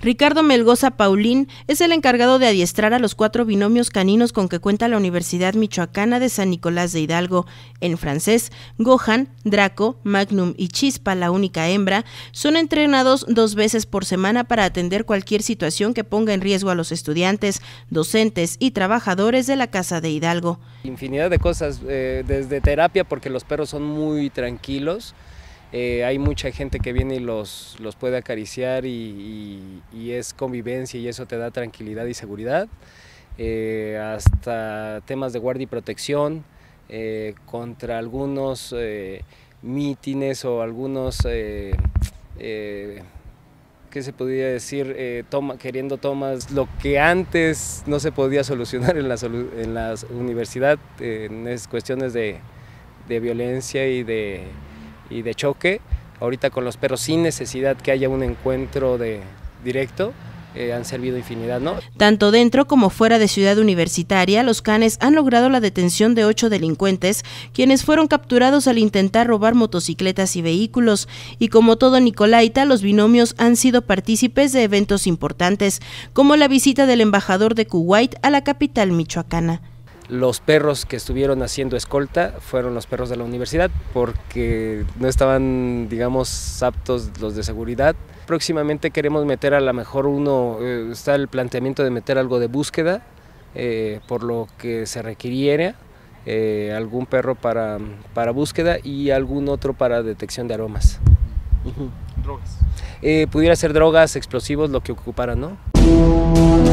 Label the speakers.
Speaker 1: Ricardo Melgoza Paulín es el encargado de adiestrar a los cuatro binomios caninos con que cuenta la Universidad Michoacana de San Nicolás de Hidalgo. En francés, Gohan, Draco, Magnum y Chispa, la única hembra, son entrenados dos veces por semana para atender cualquier situación que ponga en riesgo a los estudiantes, docentes y trabajadores de la Casa de Hidalgo.
Speaker 2: Infinidad de cosas, eh, desde terapia, porque los perros son muy tranquilos, eh, hay mucha gente que viene y los, los puede acariciar y, es convivencia y eso te da tranquilidad y seguridad. Eh, hasta temas de guardia y protección eh, contra algunos mítines o algunos, ¿qué se podría decir? queriendo tomas, lo que antes no se podía solucionar en la, en la universidad, en cuestiones de violencia y de y de choque. Ahorita con los perros, sin necesidad que haya un encuentro de directo, eh, han servido infinidad, ¿no?
Speaker 1: Tanto dentro como fuera de Ciudad Universitaria, los canes han logrado la detención de ocho delincuentes, quienes fueron capturados al intentar robar motocicletas y vehículos. Y como todo Nicolaita, los binomios han sido partícipes de eventos importantes, como la visita del embajador de Kuwait a la capital michoacana.
Speaker 2: Los perros que estuvieron haciendo escolta fueron los perros de la universidad porque no estaban, digamos, aptos los de seguridad. Próximamente queremos meter a lo mejor uno, eh, está el planteamiento de meter algo de búsqueda eh, por lo que se requiriera, eh, algún perro para, para, búsqueda y algún otro para detección de aromas. ¿Drogas? pudiera ser drogas, explosivos, lo que ocuparan, ¿no?